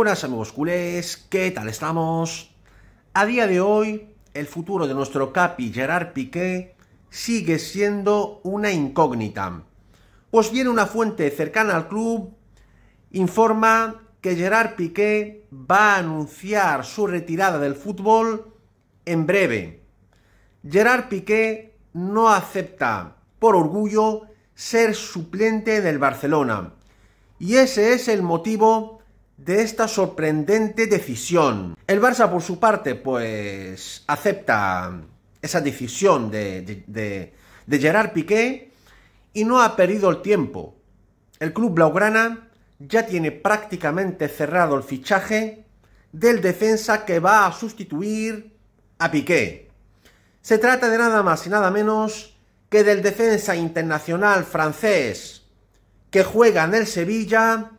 buenas amigos culés, ¿qué tal estamos? A día de hoy, el futuro de nuestro capi Gerard Piqué sigue siendo una incógnita. Pues viene una fuente cercana al club informa que Gerard Piqué va a anunciar su retirada del fútbol en breve. Gerard Piqué no acepta, por orgullo, ser suplente del Barcelona. Y ese es el motivo de esta sorprendente decisión. El Barça, por su parte, pues acepta esa decisión de, Gerard Piqué y no ha perdido el tiempo. El club blaugrana ya tiene prácticamente cerrado el fichaje del defensa que va a sustituir a Piqué. Se trata de nada más y nada menos que del defensa internacional francés que juega en el Sevilla,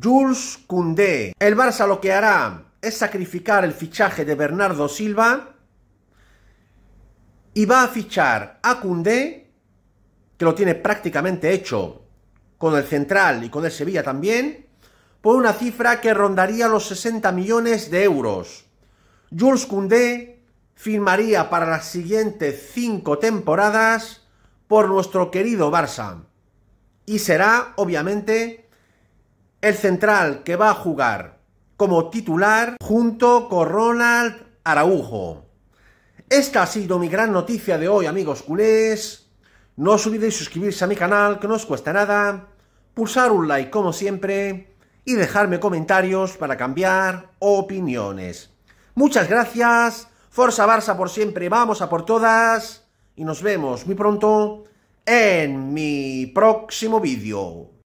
Jules Koundé. El Barça lo que hará es sacrificar el fichaje de Bernardo Silva y va a fichar a Koundé, que lo tiene prácticamente hecho con el Central y con el Sevilla también, por una cifra que rondaría los 60 millones de euros. Jules Koundé firmaría para las siguientes cinco temporadas por nuestro querido Barça. Y será, obviamente, el central que va a jugar como titular junto con Ronald Araujo. Esta ha sido mi gran noticia de hoy, amigos culés. No os olvidéis suscribirse a mi canal, que no os cuesta nada, pulsar un like como siempre y dejarme comentarios para cambiar opiniones. Muchas gracias, Forza Barça por siempre, vamos a por todas y nos vemos muy pronto en mi próximo vídeo.